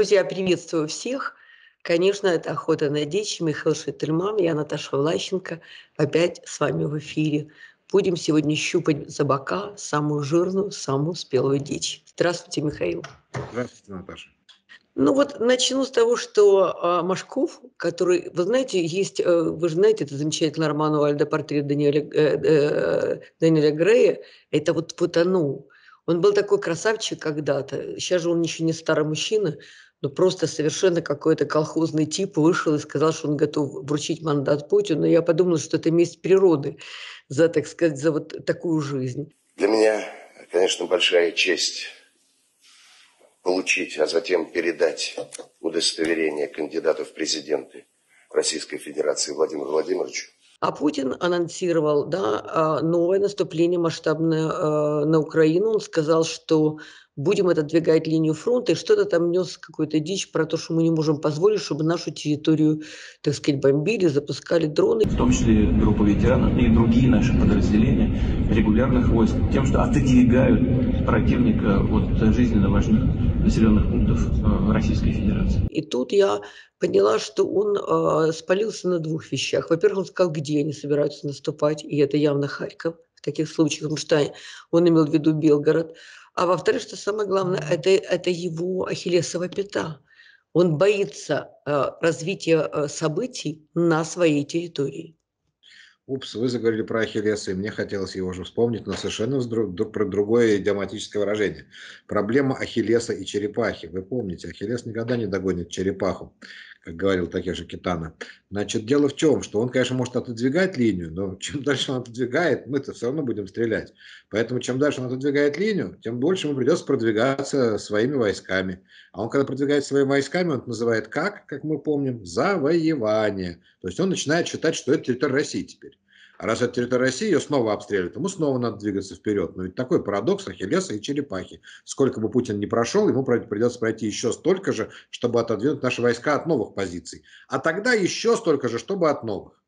Друзья, приветствую всех. Конечно, это «Охота на дичь», Михаил Шительман, я Наташа Влащенко. Опять с вами в эфире. Будем сегодня щупать за бока самую жирную, самую спелую дичь. Здравствуйте, Михаил. Здравствуйте, Наташа. Ну вот начну с того, что а, Машков, который, вы знаете, есть, э, вы же знаете, это замечательный роман Уальда «Портрет Даниэля, э, э, Даниэля Грея», это вот «Потонул». Он был такой красавчик когда-то. Сейчас же он еще не старый мужчина, ну просто совершенно какой-то колхозный тип вышел и сказал, что он готов вручить мандат Путину. Я подумала, что это месть природы за, так сказать, за вот такую жизнь. Для меня, конечно, большая честь получить, а затем передать удостоверение кандидата в президенты Российской Федерации Владимиру Владимировичу. А Путин анонсировал да, а, новое наступление масштабное э, на Украину. Он сказал, что будем это двигать линию фронта, и что-то там нес какую-то дичь про то, что мы не можем позволить, чтобы нашу территорию, так сказать, бомбили, запускали дроны. В том числе группа ветеранов и другие наши подразделения регулярных войск, тем, что отодвигают противника от жизненно важных населенных пунктов э, Российской Федерации. И тут я поняла, что он э, спалился на двух вещах. Во-первых, он сказал, где они собираются наступать, и это явно Харьков в таких случаях, потому что он имел в виду Белгород. А во-вторых, что самое главное, это, это его ахиллесова пята. Он боится э, развития э, событий на своей территории. Упс, вы заговорили про Ахиллеса, и мне хотелось его же вспомнить, но совершенно вдруг, про другое идиоматическое выражение. Проблема Ахиллеса и черепахи. Вы помните, Ахиллес никогда не догонит черепаху как говорил Такежи Китана. Значит, дело в чем, что он, конечно, может отодвигать линию, но чем дальше он отодвигает, мы-то все равно будем стрелять. Поэтому чем дальше он отодвигает линию, тем больше ему придется продвигаться своими войсками. А он, когда продвигает своими войсками, он это называет как, как мы помним, завоевание. То есть он начинает считать, что это территория России теперь. А раз это территория России, ее снова обстреливают, ему снова надо двигаться вперед. Но ну, ведь такой парадокс Ахиллеса и черепахи. Сколько бы Путин не прошел, ему придется пройти еще столько же, чтобы отодвинуть наши войска от новых позиций. А тогда еще столько же, чтобы от новых.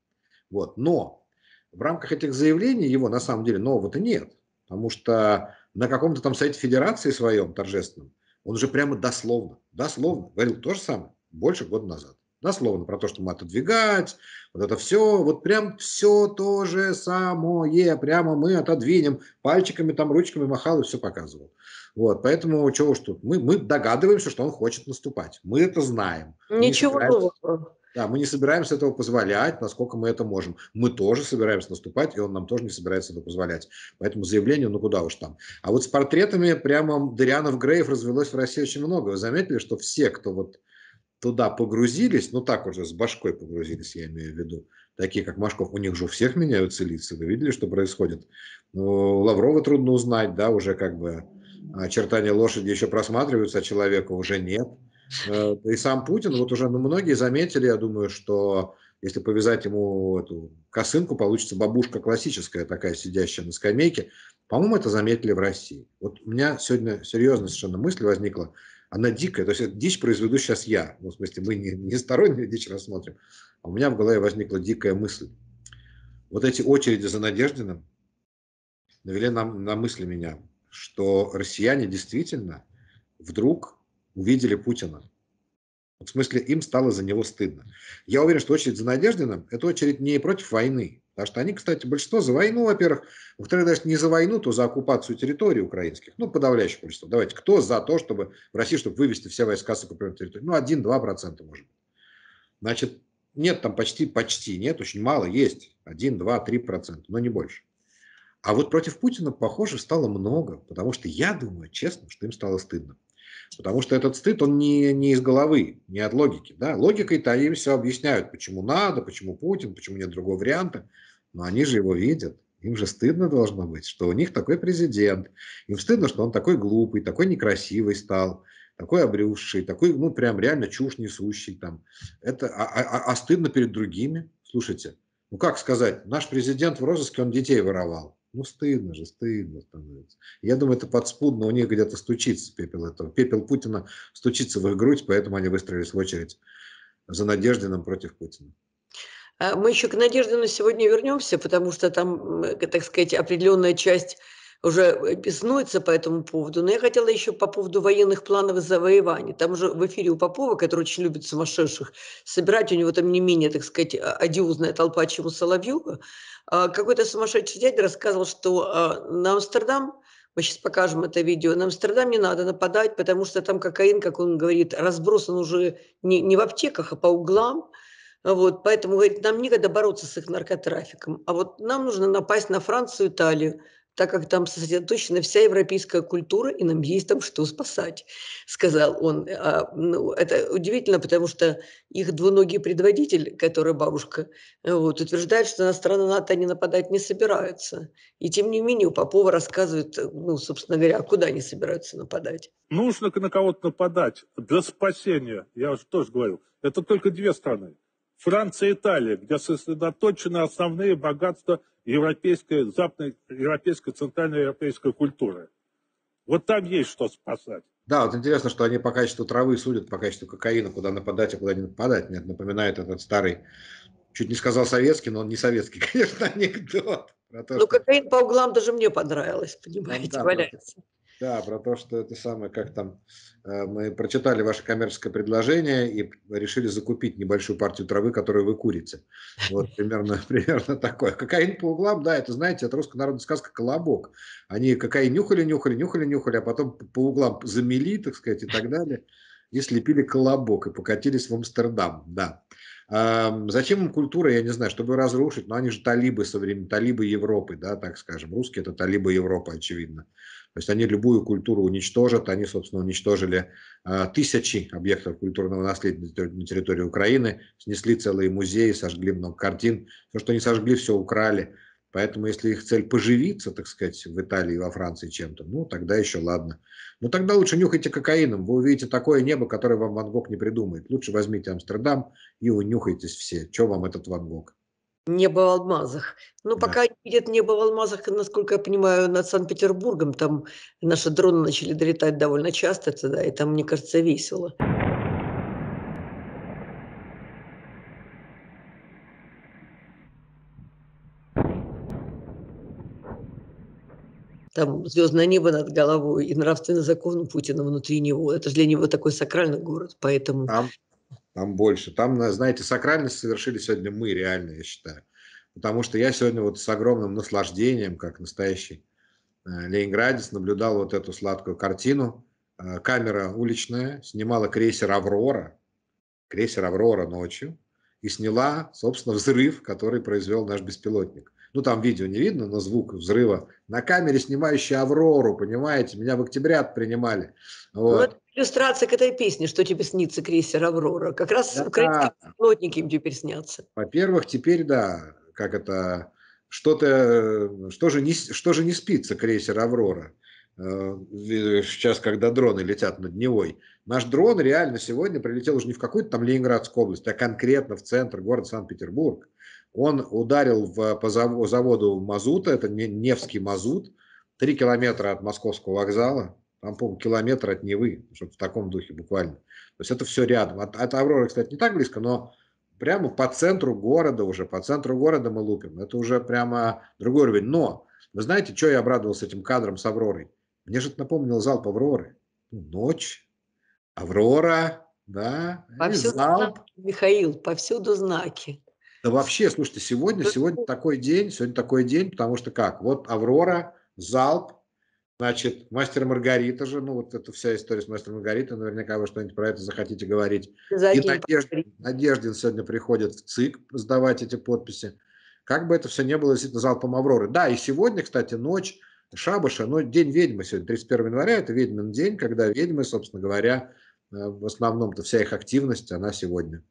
Вот. Но в рамках этих заявлений его на самом деле нового-то нет. Потому что на каком-то там сайте Федерации своем торжественном он уже прямо дословно, дословно говорил то же самое больше года назад. Дословно про то, что мы отодвигать, вот это все, вот прям все то же самое, прямо мы отодвинем, пальчиками там, ручками махал и все показывал. Вот, поэтому чего уж тут, мы, мы догадываемся, что он хочет наступать, мы это знаем. Ничего нового. Да, мы не собираемся этого позволять, насколько мы это можем. Мы тоже собираемся наступать, и он нам тоже не собирается это позволять. Поэтому заявление, ну куда уж там. А вот с портретами прямо Дырианов Греев развелось в России очень много. Вы заметили, что все, кто вот туда погрузились, ну так уже с башкой погрузились, я имею в виду, такие как Машков, у них же у всех меняются лица, вы видели, что происходит? Ну, Лаврова трудно узнать, да, уже как бы очертания лошади еще просматриваются, а человека уже нет. Э, и сам Путин, вот уже ну, многие заметили, я думаю, что если повязать ему эту косынку, получится бабушка классическая такая, сидящая на скамейке. По-моему, это заметили в России. Вот у меня сегодня серьезная совершенно мысль возникла – она дикая. То есть эту дичь произведу сейчас я. Ну, в смысле, мы не, не стороннюю дичь рассмотрим. А у меня в голове возникла дикая мысль. Вот эти очереди за Надеждиным навели нам на мысли меня, что россияне действительно вдруг увидели Путина. В смысле, им стало за него стыдно. Я уверен, что очередь за Надеждиным – это очередь не против войны, Потому что они, кстати, большинство за войну, во-первых. Во-вторых, даже не за войну, то за оккупацию территории украинских. Ну, подавляющее большинство. Давайте, кто за то, чтобы в России, чтобы вывести все войска с оккупированной территории? Ну, 1-2% может быть. Значит, нет там почти, почти нет, очень мало есть. 1, 2, 3 процента, но не больше. А вот против Путина, похоже, стало много, потому что я думаю, честно, что им стало стыдно. Потому что этот стыд, он не, не из головы, не от логики. Да? Логикой-то они все объясняют, почему надо, почему Путин, почему нет другого варианта. Но они же его видят. Им же стыдно должно быть, что у них такой президент. Им стыдно, что он такой глупый, такой некрасивый стал, такой обрюзший, такой, ну, прям реально чушь несущий там. Это, а, а, а, а стыдно перед другими. Слушайте, ну как сказать, наш президент в розыске, он детей воровал. Ну, стыдно же, стыдно становится. Я думаю, это подспудно у них где-то стучится пепел этого. Пепел Путина стучится в их грудь, поэтому они выстроились в очередь за Надеждином против Путина. А мы еще к Надеждину сегодня вернемся, потому что там, э, так сказать, определенная часть уже беснуется э, по этому поводу. Но я хотела еще по поводу военных планов и завоеваний. Там уже в эфире у Попова, который очень любит сумасшедших, собирать у него там не менее, так сказать, а, одиозная толпа, чем у Соловьева. А какой-то сумасшедший дядя рассказывал, что а, на Амстердам мы сейчас покажем это видео. На Амстердам не надо нападать, потому что там кокаин, как он говорит, разбросан уже не, не в аптеках, а по углам. Вот, поэтому, говорит, нам некогда бороться с их наркотрафиком. А вот нам нужно напасть на Францию, Италию, так как там сосредоточена вся европейская культура, и нам есть там что спасать, сказал он. А, ну, это удивительно, потому что их двуногий предводитель, которая бабушка, вот, утверждает, что на страну НАТО они нападать не собираются. И тем не менее у Попова рассказывает, ну, собственно говоря, куда они собираются нападать. Нужно на кого-то нападать для спасения, я уже тоже говорил. Это только две страны. Франция и Италия, где сосредоточены основные богатства европейской, западноевропейской, центральноевропейской культуры. Вот там есть что спасать. Да, вот интересно, что они по качеству травы судят, по качеству кокаина, куда нападать, а куда не нападать. Мне напоминает этот старый, чуть не сказал советский, но он не советский, конечно, анекдот. ну, что... кокаин по углам даже мне понравилось, понимаете, ну, да, валяется. Да. Да, про то, что это самое, как там, э, мы прочитали ваше коммерческое предложение и решили закупить небольшую партию травы, которую вы курите. Вот примерно, примерно такое. Кокаин по углам, да, это, знаете, от русской народной сказки «Колобок». Они кокаин нюхали, нюхали, нюхали, нюхали, а потом по углам замели, так сказать, и так далее, и слепили колобок, и покатились в Амстердам, да. Зачем им культура, я не знаю, чтобы разрушить, но они же талибы современные, талибы Европы, да, так скажем. Русские это талибы Европы, очевидно. То есть они любую культуру уничтожат, они, собственно, уничтожили а, тысячи объектов культурного наследия на территории Украины, снесли целые музеи, сожгли много картин, все, что они сожгли, все украли. Поэтому, если их цель поживиться, так сказать, в Италии во Франции чем-то, ну, тогда еще ладно. Но ну, тогда лучше нюхайте кокаином, вы увидите такое небо, которое вам Ван Гог не придумает. Лучше возьмите Амстердам и унюхайтесь все, что вам этот Ван Гог. Небо в алмазах. Ну, да. пока нет небо в алмазах, насколько я понимаю, над Санкт-Петербургом. Там наши дроны начали долетать довольно часто туда, и там, мне кажется, весело. Там звездное небо над головой и нравственный закон у Путина внутри него. Это же для него такой сакральный город, поэтому... Там там больше. Там, знаете, сакральность совершили сегодня мы, реально, я считаю. Потому что я сегодня вот с огромным наслаждением, как настоящий э, ленинградец, наблюдал вот эту сладкую картину. Э, камера уличная снимала крейсер «Аврора», крейсер «Аврора» ночью, и сняла, собственно, взрыв, который произвел наш беспилотник ну там видео не видно, но звук взрыва, на камере, снимающей «Аврору», понимаете, меня в октябрят принимали. Ну, вот. вот иллюстрация к этой песне, что тебе снится крейсер «Аврора». Как раз да, украинские плотники им теперь снятся. Во-первых, теперь, да, как это, что-то, что же не, что же не спится крейсер «Аврора» э, э, сейчас, когда дроны летят над Невой. Наш дрон реально сегодня прилетел уже не в какую-то там Ленинградскую область, а конкретно в центр города Санкт-Петербург. Он ударил в, по заводу мазута, это Невский мазут, 3 километра от московского вокзала, там, по-моему, километр от Невы, что в таком духе буквально. То есть это все рядом. От, от Авроры, кстати, не так близко, но прямо по центру города уже, по центру города мы лупим. Это уже прямо другой уровень. Но вы знаете, что я обрадовался этим кадром с Авророй? Мне же это напомнил залп Авроры. Ну, ночь, Аврора, да, повсюду залп. Знаки, Михаил, повсюду знаки. Да вообще, слушайте, сегодня, сегодня ну такой день, сегодня такой день, потому что как? Вот Аврора, Залп, значит, Мастер Маргарита же, ну вот эта вся история с Мастером Маргаритой, наверняка вы что-нибудь про это захотите говорить. Закинь, И Надеждин, Надеждин сегодня приходит в ЦИК сдавать эти подписи. Как бы это все не было действительно залпом Авроры. Да, и сегодня, кстати, ночь Шабаша, но день ведьмы сегодня, 31 января, это ведьмин день, когда ведьмы, собственно говоря, э, в основном-то вся их активность, она сегодня.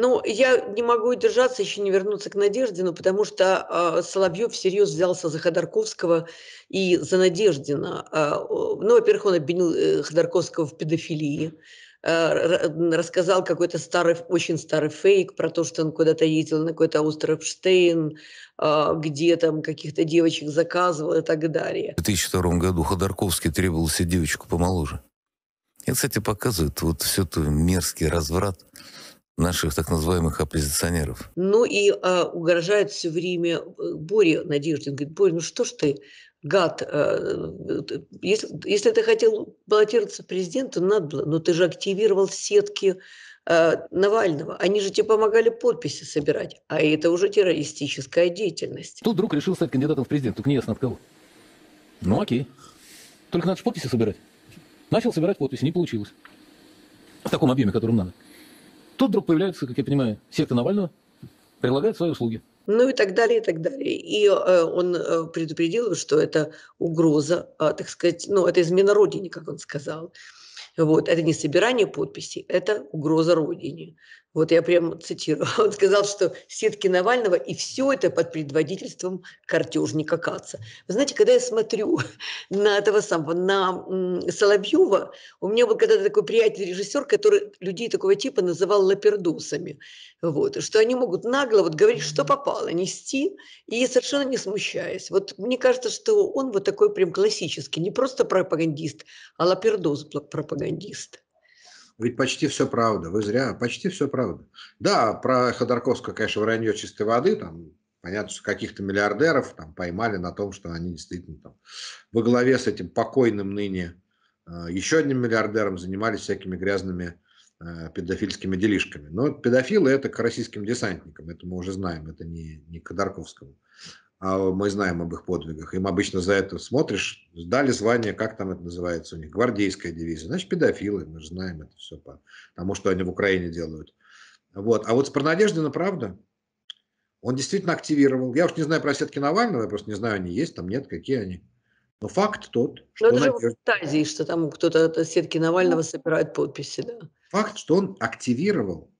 Ну, я не могу удержаться, еще не вернуться к Надеждину, потому что э, а, Соловьев всерьез взялся за Ходорковского и за Надеждина. Э, ну, во-первых, он обвинил э, Ходорковского в педофилии а, рассказал какой-то старый, очень старый фейк про то, что он куда-то ездил на какой-то остров Штейн, где там каких-то девочек заказывал и так далее. В 2002 году Ходорковский требовался девочку помоложе. И, кстати, показывает вот все это мерзкий разврат, наших так называемых оппозиционеров. Ну и а, угрожает все время э, Боре Надеждин. Говорит, Боря, ну что ж ты, гад, э, если, если ты хотел баллотироваться президентом, надо было, но ты же активировал сетки э, Навального. Они же тебе помогали подписи собирать, а это уже террористическая деятельность. Тут вдруг решил стать кандидатом в президент, только неясно от кого. Ну окей. Только надо же подписи собирать. Начал собирать подписи, не получилось. В таком объеме, которым надо. Тут вдруг появляются, как я понимаю, секта Навального, предлагает свои услуги. Ну и так далее, и так далее. И э, он э, предупредил, что это угроза, э, так сказать, ну это измена Родине, как он сказал. Вот, это не собирание подписей, это угроза Родине. Вот я прям цитирую. Он сказал, что сетки Навального, и все это под предводительством картежника Каца. Вы знаете, когда я смотрю на этого самого, на Соловьева, у меня был когда-то такой приятель-режиссер, который людей такого типа называл лапердусами. Вот, что они могут нагло вот говорить, что попало, нести, и совершенно не смущаясь. Вот мне кажется, что он вот такой прям классический, не просто пропагандист, а лапердус-пропагандист. Ведь почти все правда, вы зря, почти все правда. Да, про Ходорковского, конечно, вранье чистой воды, там, понятно, что каких-то миллиардеров там поймали на том, что они действительно там во главе с этим покойным ныне э, еще одним миллиардером занимались всякими грязными э, педофильскими делишками. Но педофилы это к российским десантникам, это мы уже знаем, это не, не к Ходорковскому. А мы знаем об их подвигах. Им обычно за это смотришь, дали звание, как там это называется у них, гвардейская дивизия. Значит, педофилы, мы же знаем это все по тому, что они в Украине делают. Вот. А вот с Пронадеждина, правда, он действительно активировал. Я уж не знаю про сетки Навального, я просто не знаю, они есть там, нет, какие они. Но факт тот, что... Но ну, это он... же фантазии, что там кто-то от сетки Навального ну. собирает подписи, да. Факт, что он активировал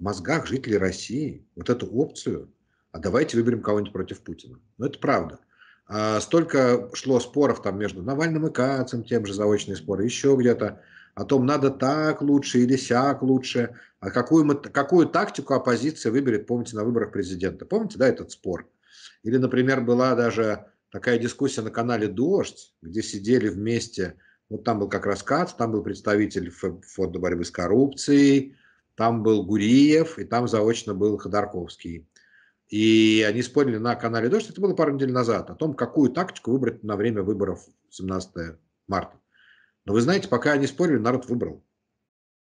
в мозгах жителей России вот эту опцию – а давайте выберем кого-нибудь против Путина. Но ну, это правда. А столько шло споров там между Навальным и Кацем, тем же заочные споры, еще где-то, о том, надо так лучше или сяк лучше, а какую, мы, какую тактику оппозиция выберет, помните, на выборах президента. Помните, да, этот спор? Или, например, была даже такая дискуссия на канале «Дождь», где сидели вместе, вот там был как раз Кац, там был представитель фонда борьбы с коррупцией, там был Гуриев, и там заочно был Ходорковский. И они спорили на канале «Дождь», это было пару недель назад, о том, какую тактику выбрать на время выборов 17 марта. Но вы знаете, пока они спорили, народ выбрал.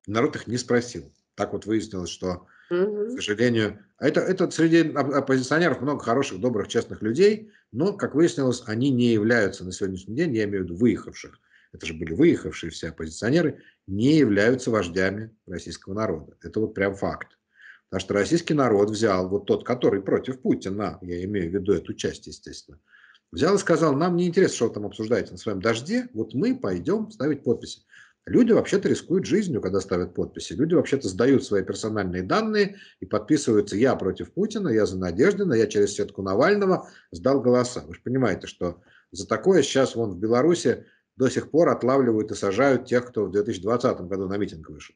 Народ их не спросил. Так вот выяснилось, что, к сожалению, это, это среди оппозиционеров много хороших, добрых, честных людей, но, как выяснилось, они не являются на сегодняшний день, я имею в виду выехавших, это же были выехавшие все оппозиционеры, не являются вождями российского народа. Это вот прям факт. Потому что российский народ взял, вот тот, который против Путина, я имею в виду эту часть, естественно, взял и сказал, нам не интересно, что вы там обсуждаете на своем дожде, вот мы пойдем ставить подписи. Люди вообще-то рискуют жизнью, когда ставят подписи. Люди вообще-то сдают свои персональные данные и подписываются «я против Путина», «я за Надеждина», «я через сетку Навального сдал голоса». Вы же понимаете, что за такое сейчас вон в Беларуси до сих пор отлавливают и сажают тех, кто в 2020 году на митинг вышел.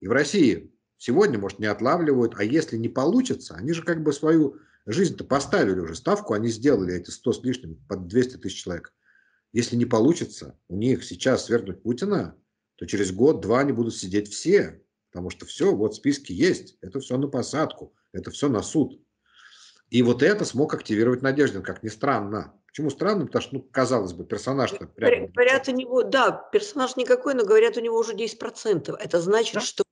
И в России Сегодня, может, не отлавливают, а если не получится, они же как бы свою жизнь-то поставили уже, ставку они сделали, эти 100 с лишним, под 200 тысяч человек. Если не получится у них сейчас свергнуть Путина, то через год-два они будут сидеть все, потому что все, вот списки есть, это все на посадку, это все на суд. И вот это смог активировать Надеждин, как ни странно. Почему странно? Потому что, ну, казалось бы, персонаж... Говорят, у него, да, персонаж никакой, но говорят, у него уже 10%. Это значит, да? что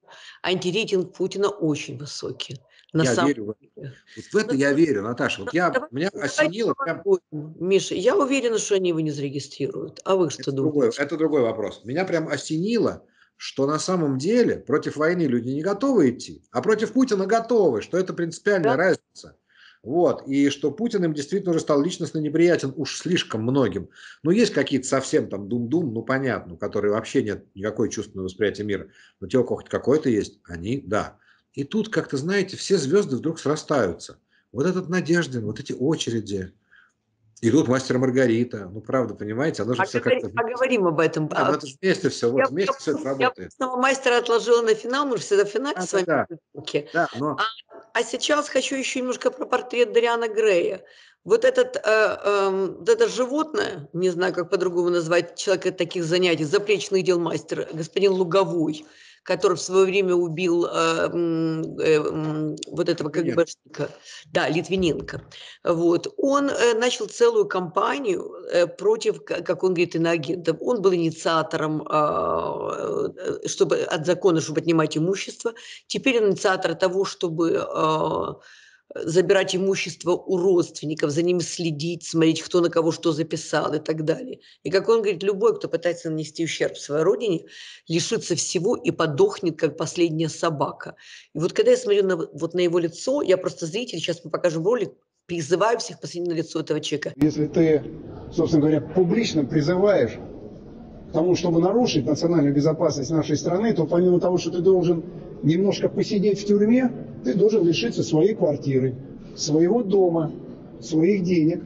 антирейтинг Путина очень высокий. На я сам... верю в это. Вот в это я верю, Наташа. Вот я, давай, меня давай, осенило прям... Миша, я уверена, что они его не зарегистрируют. А вы что это думаете? Другой, это другой вопрос. Меня прям осенило, что на самом деле против войны люди не готовы идти, а против Путина готовы, что это принципиальная да? разница. Вот. И что Путин им действительно уже стал личностно неприятен уж слишком многим. Ну, есть какие-то совсем там дум-дум, ну, понятно, у которых вообще нет никакой чувственного восприятия мира. Но те, у кого хоть какое-то есть, они – да. И тут, как-то, знаете, все звезды вдруг срастаются. Вот этот Надеждин, вот эти очереди, и тут мастер Маргарита. Ну, правда, понимаете, она же а все как-то... Поговорим об этом. Да, а... это же вместе все, вот, вместе я, все это работает. Я мастера отложила на финал, мы же всегда в финале а, с вами. Да, да, но... А а сейчас хочу еще немножко про портрет Дариана Грея. Вот этот, э, э, это животное, не знаю, как по-другому назвать человека таких занятий, запречных дел мастер, господин Луговой – который в свое время убил а, э, э, вот этого КГБшника, да, Литвиненко, вот, он э, начал целую кампанию э, против, как он говорит, иноагентов. Он был инициатором, а, э, чтобы от закона, чтобы отнимать имущество. Теперь он инициатор того, чтобы а, забирать имущество у родственников, за ними следить, смотреть, кто на кого что записал и так далее. И как он говорит, любой, кто пытается нанести ущерб своей родине, лишится всего и подохнет, как последняя собака. И вот когда я смотрю на, вот на его лицо, я просто зритель, сейчас мы покажем ролик, призываю всех посмотреть на лицо этого человека. Если ты, собственно говоря, публично призываешь к тому, чтобы нарушить национальную безопасность нашей страны, то помимо того, что ты должен немножко посидеть в тюрьме, ты должен лишиться своей квартиры, своего дома, своих денег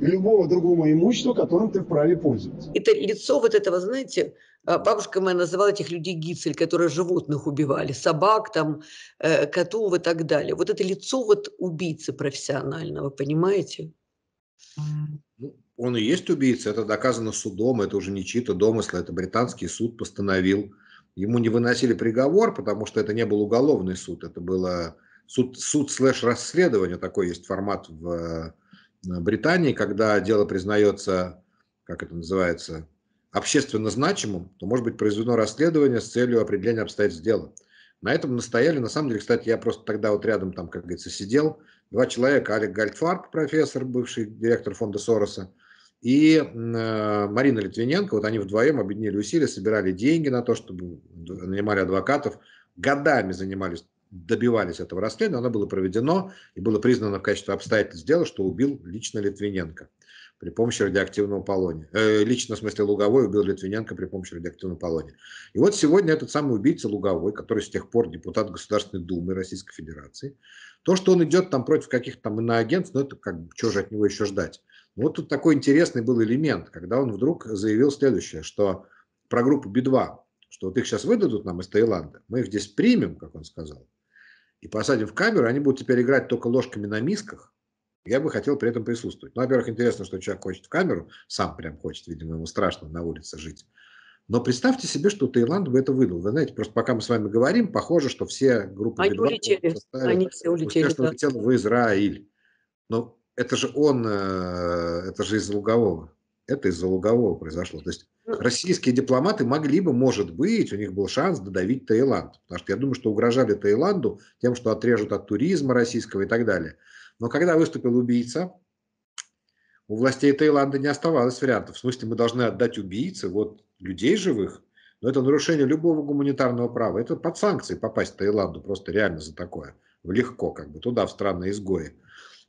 и любого другого имущества, которым ты вправе пользоваться. Это лицо вот этого, знаете, а, бабушка моя называла этих людей гицель, которые животных убивали, собак, там, э, котов и так далее. Вот это лицо вот убийцы профессионального, понимаете? Ну, он и есть убийца, это доказано судом, это уже не чьи-то домыслы, это британский суд постановил – Ему не выносили приговор, потому что это не был уголовный суд, это было суд, суд слэш расследование, такой есть формат в э, Британии, когда дело признается, как это называется, общественно значимым, то может быть произведено расследование с целью определения обстоятельств дела. На этом настояли. На самом деле, кстати, я просто тогда вот рядом там, как говорится, сидел. Два человека, Алек Гальтфарб, профессор, бывший директор фонда Сороса, и э, Марина Литвиненко, вот они вдвоем объединили усилия, собирали деньги на то, чтобы нанимали адвокатов, годами занимались, добивались этого расследования, оно было проведено и было признано в качестве обстоятельств дела, что убил лично Литвиненко при помощи радиоактивного полония. Э, лично, в смысле, Луговой убил Литвиненко при помощи радиоактивного полония. И вот сегодня этот самый убийца Луговой, который с тех пор депутат Государственной Думы Российской Федерации, то, что он идет там против каких-то там иноагентов, ну это как бы, что же от него еще ждать? Вот тут такой интересный был элемент, когда он вдруг заявил следующее, что про группу Би-2, что вот их сейчас выдадут нам из Таиланда, мы их здесь примем, как он сказал, и посадим в камеру, они будут теперь играть только ложками на мисках, я бы хотел при этом присутствовать. Ну, во-первых, интересно, что человек хочет в камеру, сам прям хочет, видимо, ему страшно на улице жить. Но представьте себе, что Таиланд бы это выдал. Вы знаете, просто пока мы с вами говорим, похоже, что все группы... Они улетели. Они все улетели. да. улетела в Израиль. Но это же он, э, это же из-за Лугового. Это из-за Лугового произошло. То есть ну, российские дипломаты могли бы, может быть, у них был шанс додавить Таиланд. Потому что я думаю, что угрожали Таиланду тем, что отрежут от туризма российского и так далее. Но когда выступил убийца, у властей Таиланда не оставалось вариантов. В смысле, мы должны отдать убийце вот людей живых. Но это нарушение любого гуманитарного права. Это под санкции попасть в Таиланду просто реально за такое. Легко как бы туда, в странные изгои.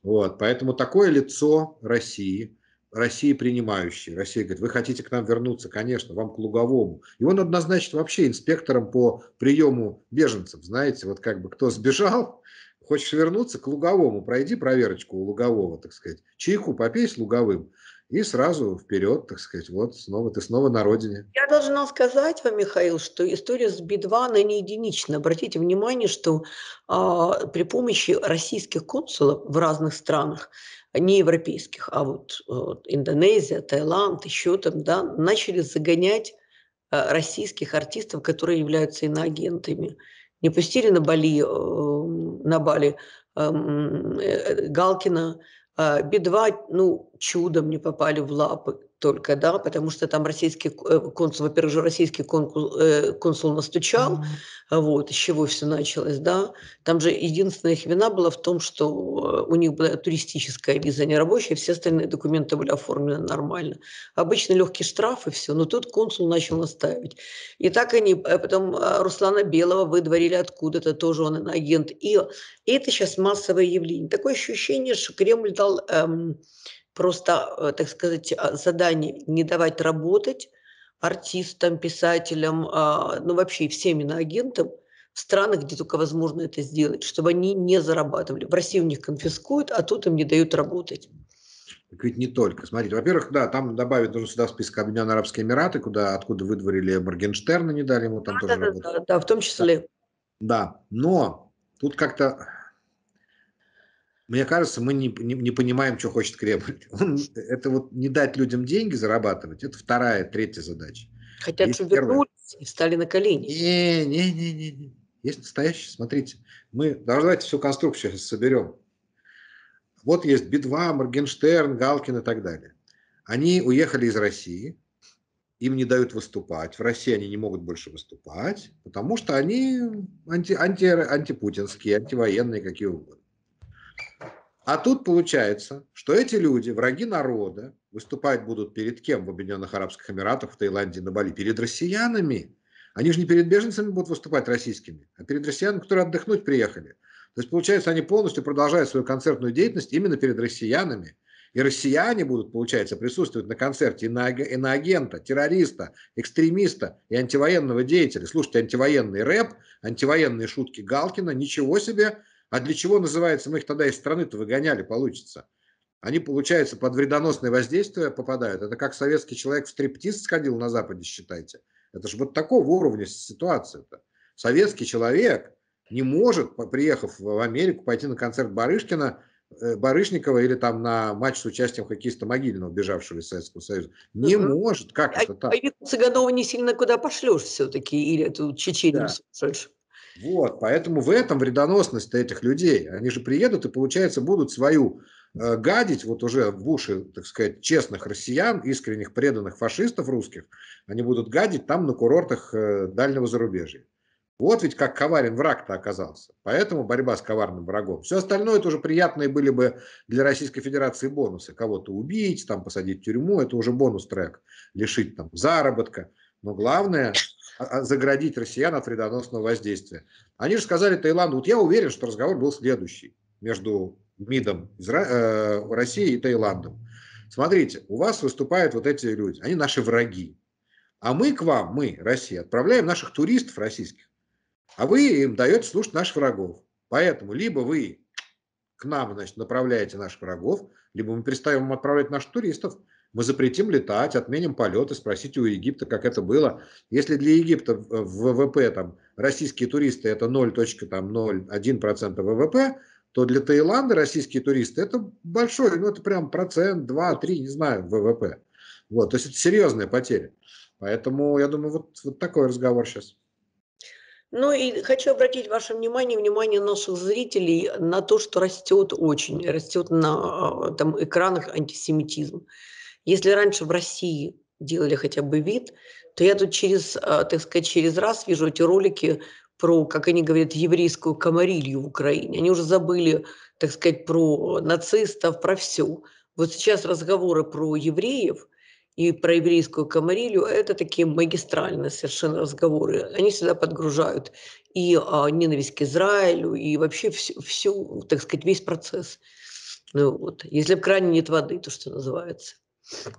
Вот, поэтому такое лицо России, России принимающей, Россия говорит, вы хотите к нам вернуться, конечно, вам к Луговому. Его надо назначить вообще инспектором по приему беженцев, знаете, вот как бы кто сбежал, хочешь вернуться к Луговому, пройди проверочку у Лугового, так сказать, чайку попей с Луговым, и сразу вперед, так сказать, вот снова ты снова на родине. Я должна сказать вам, Михаил, что история с Би-2, она не единична. Обратите внимание, что э, при помощи российских консулов в разных странах, а, не европейских, а вот э, Индонезия, Таиланд, еще там, да, начали загонять э, российских артистов, которые являются иноагентами. Не пустили на Бали, э, на Бали э, э, Галкина, а, Би-2, ну, чудом не попали в лапы только, да, потому что там российский э, консул, во-первых, же российский конкул, э, консул настучал, mm-hmm. вот, с чего все началось, да. Там же единственная их вина была в том, что э, у них была туристическая виза, не рабочая, все остальные документы были оформлены нормально. Обычно легкий штраф и все, но тут консул начал настаивать. И так они, потом Руслана Белого выдворили откуда-то, тоже он агент. И, и это сейчас массовое явление. Такое ощущение, что Кремль дал... Эм, просто, э, так сказать, а, задание не давать работать артистам, писателям, а, ну вообще всем иноагентам в странах, где только возможно это сделать, чтобы они не зарабатывали. В России у них конфискуют, а тут им не дают работать. Так ведь не только. Смотрите, во-первых, да, там добавить нужно сюда список Объединенные Арабские Эмираты, куда, откуда выдворили Моргенштерна, не дали ему там да, тоже да, работать. Да, да, в том числе. Да, но тут как-то мне кажется, мы не, не, не понимаем, что хочет Кремль. Он, это вот не дать людям деньги зарабатывать, это вторая, третья задача. Хотят, Есть чтобы первая. вернулись и стали на колени. Не, не, не, не, Есть настоящие. смотрите. Мы, давайте всю конструкцию сейчас соберем. Вот есть Би-2, Моргенштерн, Галкин и так далее. Они уехали из России, им не дают выступать. В России они не могут больше выступать, потому что они анти, анти, антипутинские, антивоенные, какие угодно. А тут получается, что эти люди, враги народа, выступать будут перед кем в Объединенных Арабских Эмиратах, в Таиланде, на Бали? Перед россиянами. Они же не перед беженцами будут выступать российскими, а перед россиянами, которые отдохнуть приехали. То есть, получается, они полностью продолжают свою концертную деятельность именно перед россиянами. И россияне будут, получается, присутствовать на концерте иноагента, террориста, экстремиста и антивоенного деятеля. Слушайте, антивоенный рэп, антивоенные шутки Галкина, ничего себе, а для чего, называется, мы ну, их тогда из страны-то выгоняли, получится? Они, получается, под вредоносное воздействие попадают. Это как советский человек в стриптиз сходил на Западе, считайте. Это же вот такого уровня ситуация-то. Советский человек не может, приехав в Америку, пойти на концерт Барышкина, э, Барышникова или там на матч с участием хоккеиста Могильного, бежавшего из Советского Союза. Не угу. может, как а, это так? А Цыганова не сильно куда пошлешь все-таки, или эту Чечению да. сумасшедшую. Вот, поэтому в этом вредоносность этих людей. Они же приедут и, получается, будут свою э, гадить вот уже в уши, так сказать, честных россиян, искренних преданных фашистов русских, они будут гадить там на курортах э, дальнего зарубежья. Вот ведь как коварен враг-то оказался. Поэтому борьба с коварным врагом. Все остальное это уже приятные были бы для Российской Федерации бонусы. Кого-то убить, там посадить в тюрьму, это уже бонус трек. Лишить там заработка. Но главное, а, а, заградить россиян от вредоносного воздействия. Они же сказали Таиланду, вот я уверен, что разговор был следующий между МИДом Изра... Э, России и Таиландом. Смотрите, у вас выступают вот эти люди, они наши враги. А мы к вам, мы, Россия, отправляем наших туристов российских, а вы им даете слушать наших врагов. Поэтому либо вы к нам, значит, направляете наших врагов, либо мы перестаем отправлять наших туристов. Мы запретим летать, отменим полеты, спросите у Египта, как это было. Если для Египта в ВВП там, российские туристы это 0.01% ВВП, то для Таиланда российские туристы это большой, ну это прям процент, два три, не знаю, ВВП. Вот, то есть это серьезная потеря. Поэтому, я думаю, вот, вот такой разговор сейчас. Ну и хочу обратить ваше внимание, внимание наших зрителей на то, что растет очень, растет на а, там, экранах антисемитизм. Если раньше в России делали хотя бы вид, то я тут через, а, так сказать, через раз вижу эти ролики про, как они говорят, еврейскую комарилью в Украине. Они уже забыли, так сказать, про нацистов, про все. Вот сейчас разговоры про евреев и про еврейскую комарилью – это такие магистральные совершенно разговоры. Они всегда подгружают и а, ненависть к Израилю, и вообще всю, всю так сказать, весь процесс. Ну, вот. Если в кране нет воды, то что называется –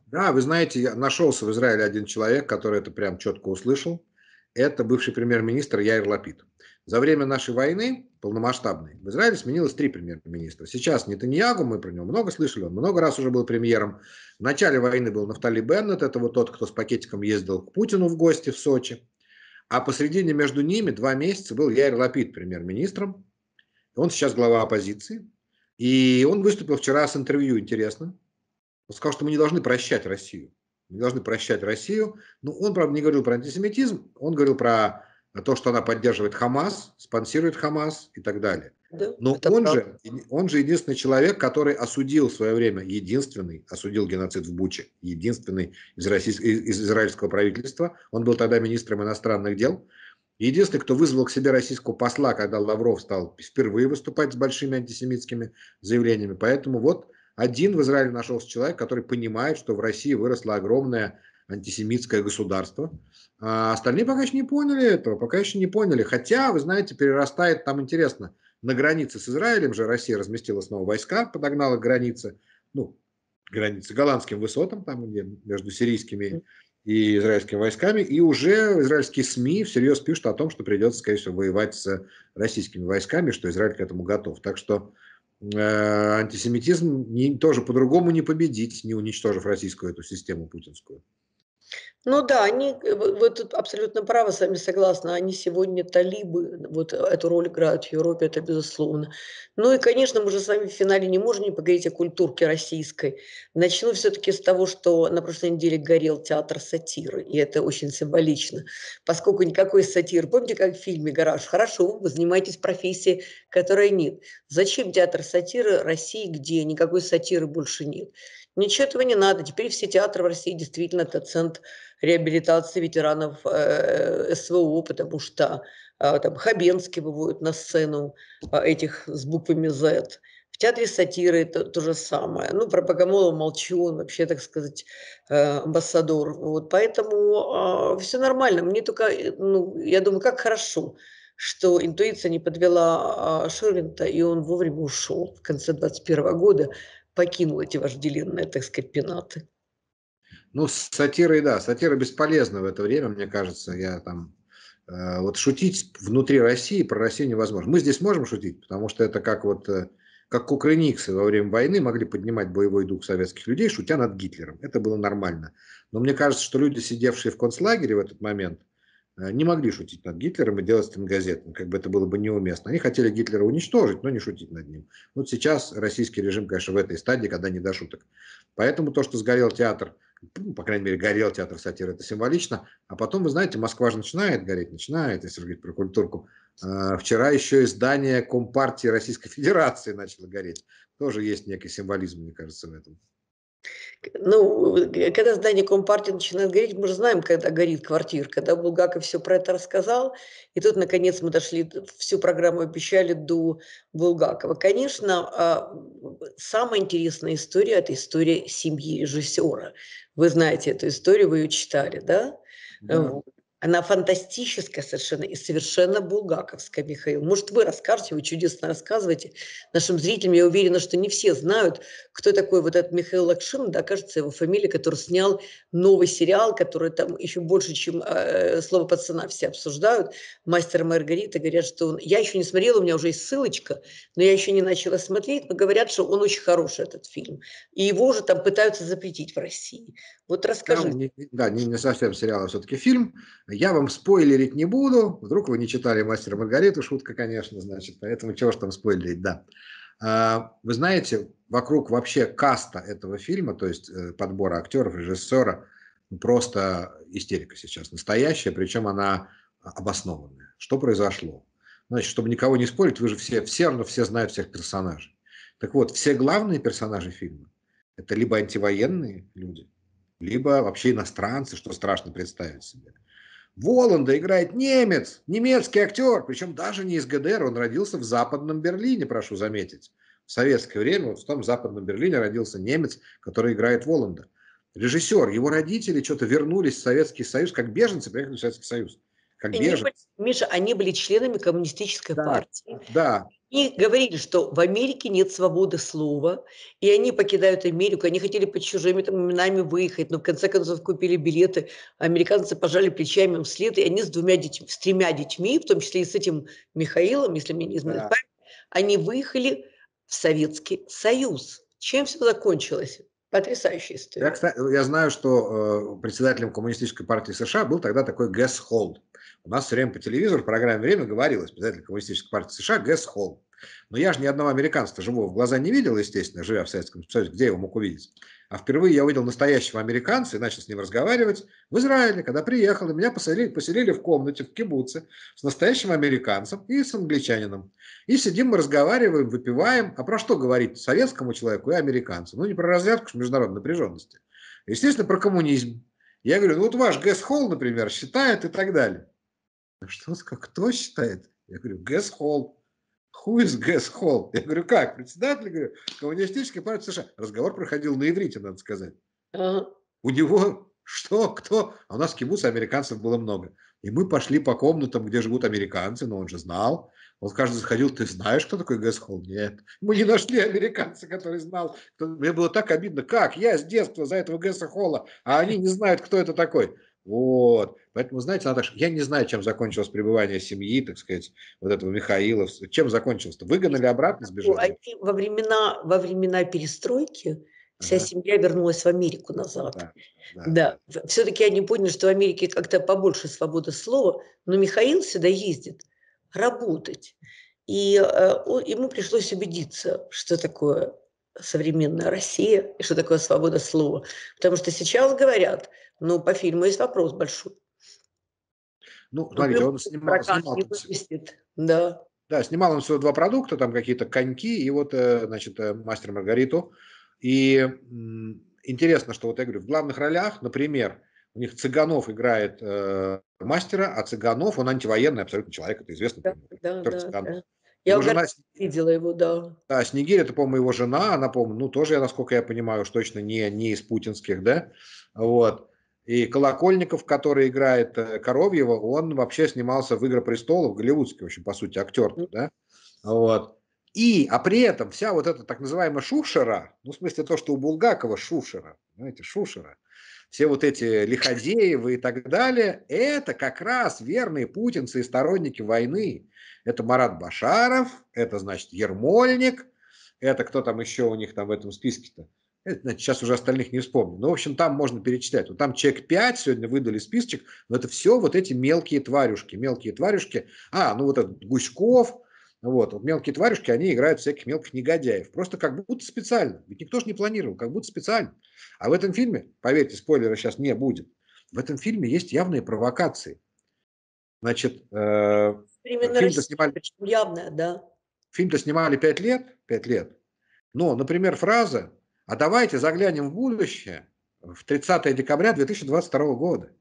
да, вы знаете, я нашелся в Израиле один человек, который это прям четко услышал. Это бывший премьер-министр Яир Лапид. За время нашей войны, полномасштабной, в Израиле сменилось три премьер-министра. Сейчас Нетаньягу, мы про него много слышали, он много раз уже был премьером. В начале войны был Нафтали Беннет, это вот тот, кто с пакетиком ездил к Путину в гости в Сочи. А посредине между ними два месяца был Яир Лапид премьер-министром. Он сейчас глава оппозиции. И он выступил вчера с интервью Интересно. Он сказал, что мы не должны прощать Россию. Мы не должны прощать Россию. Но ну, он, правда, не говорил про антисемитизм, он говорил про то, что она поддерживает Хамас, спонсирует Хамас и так далее. Да, Но он же, он же единственный человек, который осудил в свое время, единственный, осудил геноцид в Буче, единственный из, российского, из израильского правительства. Он был тогда министром иностранных дел. Единственный, кто вызвал к себе российского посла, когда Лавров стал впервые выступать с большими антисемитскими заявлениями. Поэтому вот один в Израиле нашелся человек, который понимает, что в России выросло огромное антисемитское государство. А остальные пока еще не поняли этого, пока еще не поняли. Хотя, вы знаете, перерастает там интересно. На границе с Израилем же Россия разместила снова войска, подогнала границы, ну, границы голландским высотам, там где между сирийскими и израильскими войсками. И уже израильские СМИ всерьез пишут о том, что придется, скорее всего, воевать с российскими войсками, что Израиль к этому готов. Так что Э, антисемитизм не, тоже по-другому не победить, не уничтожив российскую эту систему путинскую. Ну да, они, э, вы тут абсолютно правы, с вами согласна, они сегодня талибы, вот э, эту роль играют в Европе, это безусловно. Ну и, конечно, мы же с вами в финале не можем не поговорить о культурке российской. Начну все-таки с того, что на прошлой неделе горел театр сатиры, и это очень символично, поскольку никакой сатиры, помните, как в фильме «Гараж», хорошо, вы занимаетесь профессией, которой нет. Зачем театр сатиры России, где никакой сатиры больше нет? Ничего этого не надо. Теперь все театры в России действительно это центр реабилитации ветеранов э, СВО, потому что э, там Хабенский выводит на сцену э, этих с буквами Z. В театре сатиры это то же самое. Ну, про Богомолова молчу, он вообще, так сказать, э, амбассадор. Вот, поэтому э, все нормально. Мне только, э, ну, я думаю, как хорошо, что интуиция не подвела э, Ширвинта, и он вовремя ушел в конце 21 года, покинул эти вожделенные, так сказать, пенаты. Ну, с сатирой, да, сатира бесполезна в это время, мне кажется. Я там э, вот шутить внутри России про Россию невозможно. Мы здесь можем шутить, потому что это как вот э, как кукрыниксы во время войны могли поднимать боевой дух советских людей, шутя над Гитлером. Это было нормально. Но мне кажется, что люди, сидевшие в концлагере в этот момент, а, не могли шутить над Гитлером и делать стенгазеты, как бы это было бы неуместно. Они хотели Гитлера уничтожить, но не шутить над ним. Вот сейчас российский режим, конечно, в этой стадии, когда не до шуток. Поэтому то, что сгорел театр, ну, по крайней мере, горел театр сатиры, это символично. А потом, вы знаете, Москва же начинает гореть, начинает, если говорить про культурку. А, вчера еще и здание Компартии Российской Федерации начало гореть. Тоже есть некий символизм, мне кажется, в этом. Ну, когда здание Компартии начинает гореть, мы же знаем, когда горит квартир, когда Булгаков все про это рассказал, и тут, наконец, мы дошли, всю программу обещали до Булгакова. Конечно, а, самая интересная история – это история семьи режиссера. Вы знаете эту историю, вы ее читали, да? Да. Она фантастическая совершенно и совершенно булгаковская, Михаил. Может, вы расскажете, вы чудесно рассказываете нашим зрителям. Я уверена, что не все знают, кто такой вот этот Михаил Лакшин, да, кажется, его фамилия, который снял новый сериал, который там еще больше, чем э, «Слово пацана» все обсуждают. «Мастер Маргарита» говорят, что он... Я еще не смотрела, у меня уже есть ссылочка, но я еще не начала смотреть, но говорят, что он очень хороший, этот фильм. И его уже там пытаются запретить в России. Вот расскажи. Сериал, не, да, не, не совсем сериал, а все-таки фильм. Я вам спойлерить не буду. Вдруг вы не читали «Мастера Маргариту», шутка, конечно, значит. Поэтому чего ж там спойлерить, да. А, вы знаете, вокруг вообще каста этого фильма, то есть э, подбора актеров, режиссера, ну, просто истерика сейчас настоящая, причем она обоснованная. Что произошло? Значит, чтобы никого не спорить, вы же все, все равно все знают всех персонажей. Так вот, все главные персонажи фильма – это либо антивоенные люди – либо вообще иностранцы, что страшно представить себе. Воланда играет немец, немецкий актер, причем даже не из ГДР, он родился в Западном Берлине, прошу заметить. В советское время вот там в Западном Берлине родился немец, который играет Воланда. Режиссер, его родители что-то вернулись в Советский Союз, как беженцы приехали в Советский Союз как они беженцы. Были, Миша, они были членами коммунистической да, партии. Да. И говорили, что в Америке нет свободы слова, и они покидают Америку. Они хотели под чужими там, именами выехать, но в конце концов купили билеты. Американцы пожали плечами им вслед, и они с двумя детьми, с тремя детьми, в том числе и с этим Михаилом, если мне не изменит да. память, они выехали в Советский Союз. Чем все закончилось? Потрясающая история. Я, кстати, я знаю, что э, председателем Коммунистической партии США был тогда такой Гэс Холл. У нас все время по телевизору в программе «Время» говорилось, председатель Коммунистической партии США Гэс Холл. Но я же ни одного американца живого в глаза не видел, естественно, живя в Советском Союзе, где я его мог увидеть. А впервые я увидел настоящего американца и начал с ним разговаривать в Израиле, когда приехал, и меня поселили, поселили в комнате в кибуце с настоящим американцем и с англичанином. И сидим мы разговариваем, выпиваем. А про что говорить советскому человеку и американцу? Ну, не про разрядку международной напряженности. Естественно, про коммунизм. Я говорю, ну вот ваш Гэс Холл, например, считает и так далее что, как, кто считает? Я говорю, Гэс Холл. Who is Гэс Холл? Я говорю, как? Председатель, говорю, коммунистический партии США. Разговор проходил на иврите, надо сказать. Uh-huh. У него что, кто? А у нас кибуца американцев было много. И мы пошли по комнатам, где живут американцы, но он же знал. Он каждый заходил, ты знаешь, кто такой Гэс Холл? Нет. Мы не нашли американца, который знал. Мне было так обидно. Как? Я с детства за этого Гэса Холла, а они не знают, кто это такой. Вот. Поэтому, знаете, Наташа, я не знаю, чем закончилось пребывание семьи, так сказать, вот этого Михаила. Чем закончилось-то? Выгнали обратно, ну, сбежали? Во времена, во времена перестройки вся ага. семья вернулась в Америку назад. Да, да. да. Все-таки они поняли, что в Америке как-то побольше свободы слова, но Михаил сюда ездит работать. И э, ему пришлось убедиться, что такое современная Россия и что такое свобода слова. Потому что сейчас говорят, ну, по фильму есть вопрос большой. Ну, смотрите, он снимал, снимал да. да, снимал он всего два продукта, там какие-то коньки и вот, э, значит, э, мастер Маргариту. И м, интересно, что вот я говорю, в главных ролях, например, у них Цыганов играет э, мастера, а Цыганов, он антивоенный абсолютно человек, это известно. Да, да, да, да. Я его жена... видела его, да. Да, Снегирь, это, по-моему, его жена, она, по-моему, ну, тоже, я насколько я понимаю, уж точно не, не из путинских, да, вот. И Колокольников, который играет э, Коровьева, он вообще снимался в «Игры престолов», голливудский, в общем, по сути, актер, mm-hmm. да, вот. И, а при этом вся вот эта так называемая шушера, ну, в смысле то, что у Булгакова шушера, знаете, шушера, все вот эти Лиходеевы и так далее, это как раз верные путинцы и сторонники войны. Это Марат Башаров, это, значит, Ермольник, это кто там еще у них там в этом списке-то? Это, значит, сейчас уже остальных не вспомню. Но, ну, в общем, там можно перечитать. Вот там чек 5 сегодня выдали списочек, но это все вот эти мелкие тварюшки. Мелкие тварюшки. А, ну вот этот Гуськов. Вот, вот мелкие тварюшки, они играют всяких мелких негодяев. Просто как будто специально. Ведь никто же не планировал, как будто специально. А в этом фильме, поверьте, спойлера сейчас не будет, в этом фильме есть явные провокации. Значит, э, Именно Фильм-то снимали... Причем ну, явно, да. Фильм-то снимали пять лет, пять лет. Но, например, фраза «А давайте заглянем в будущее» в 30 декабря 2022 года.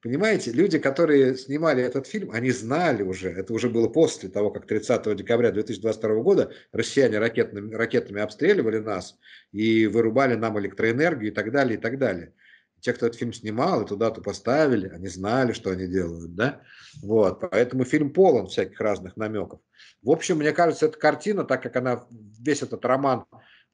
Понимаете, люди, которые снимали этот фильм, они знали уже, это уже было после того, как 30 декабря 2022 года россияне ракетными, ракетами обстреливали нас и вырубали нам электроэнергию и так далее, и так далее те, кто этот фильм снимал, и туда-то поставили, они знали, что они делают, да? Вот, поэтому фильм полон всяких разных намеков. В общем, мне кажется, эта картина, так как она, весь этот роман,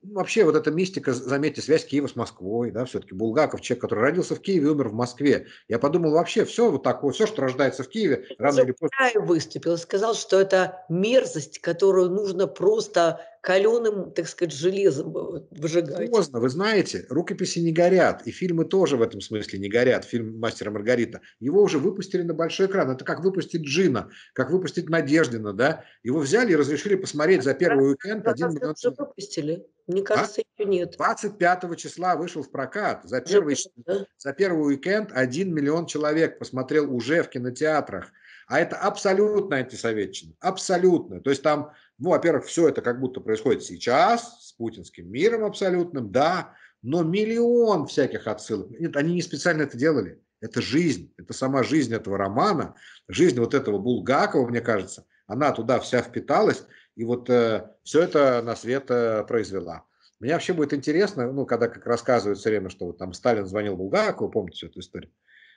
ну, вообще вот эта мистика, заметьте, связь Киева с Москвой, да, все-таки Булгаков, человек, который родился в Киеве, умер в Москве. Я подумал, вообще все вот такое, все, что рождается в Киеве, рано Забираю или поздно... выступил, сказал, что это мерзость, которую нужно просто каленым, так сказать, железом выжигать. Поздно, вы знаете, рукописи не горят, и фильмы тоже в этом смысле не горят, фильм «Мастера Маргарита». Его уже выпустили на большой экран, это как выпустить Джина, как выпустить Надеждина, да? Его взяли и разрешили посмотреть за первый уикенд один миллион. Уже выпустили. Мне кажется, а? еще нет. 25 числа вышел в прокат. За первый, да? за первый уикенд 1 миллион человек посмотрел уже в кинотеатрах. А это абсолютно антисоветчина. Абсолютно. То есть там ну, во-первых, все это как будто происходит сейчас, с путинским миром абсолютным, да, но миллион всяких отсылок. Нет, они не специально это делали. Это жизнь, это сама жизнь этого романа, жизнь вот этого Булгакова, мне кажется, она туда вся впиталась, и вот э, все это на свет э, произвела. Меня вообще будет интересно, ну, когда как рассказывают все время, что вот там Сталин звонил Булгакову, помните всю эту историю?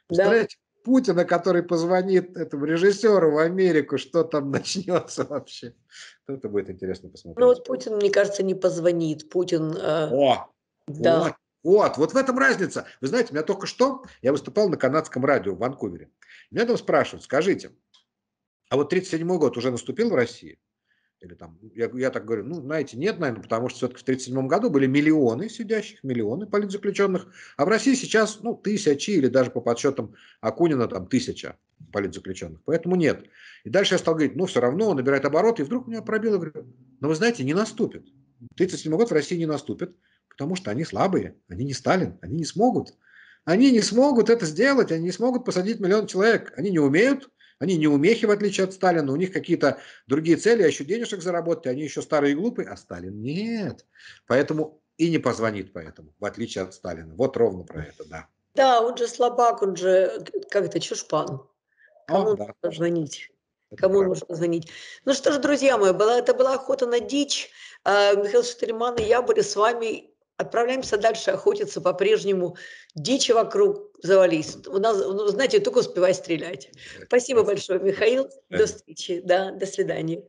Представляете, Путина, который позвонит этому режиссеру в Америку, что там начнется вообще. Ну, это будет интересно посмотреть. Ну вот Путин, мне кажется, не позвонит. Путин... Э... О! Да. Вот. Вот, вот в этом разница. Вы знаете, меня только что, я выступал на канадском радио в Ванкувере. Меня там спрашивают, скажите, а вот 37 год уже наступил в России? Или там, я, я так говорю, ну, знаете, нет, наверное, потому что все-таки в 1937 году были миллионы сидящих, миллионы политзаключенных, а в России сейчас, ну, тысячи или даже по подсчетам Акунина там тысяча политзаключенных, поэтому нет. И дальше я стал говорить, ну, все равно он набирает обороты, и вдруг меня пробило, говорю, ну, вы знаете, не наступит. 1937 год в России не наступит, потому что они слабые, они не Сталин, они не смогут. Они не смогут это сделать, они не смогут посадить миллион человек, они не умеют, они не умехи, в отличие от Сталина, у них какие-то другие цели, а еще денежек заработать, они еще старые и глупые, а Сталин нет. Поэтому и не позвонит поэтому, в отличие от Сталина. Вот ровно про это, да. Да, он же слабак, он же как-то чушпан. Кому О, да. нужно звонить? Это Кому правда. нужно звонить? Ну что ж, друзья мои, была, это была охота на дичь. А, Михаил Штерман и я были с вами Отправляемся дальше охотиться по-прежнему. Дичи вокруг завались. У нас, ну, знаете, только успевай стрелять. Спасибо большое, Михаил. До встречи. Да, до свидания.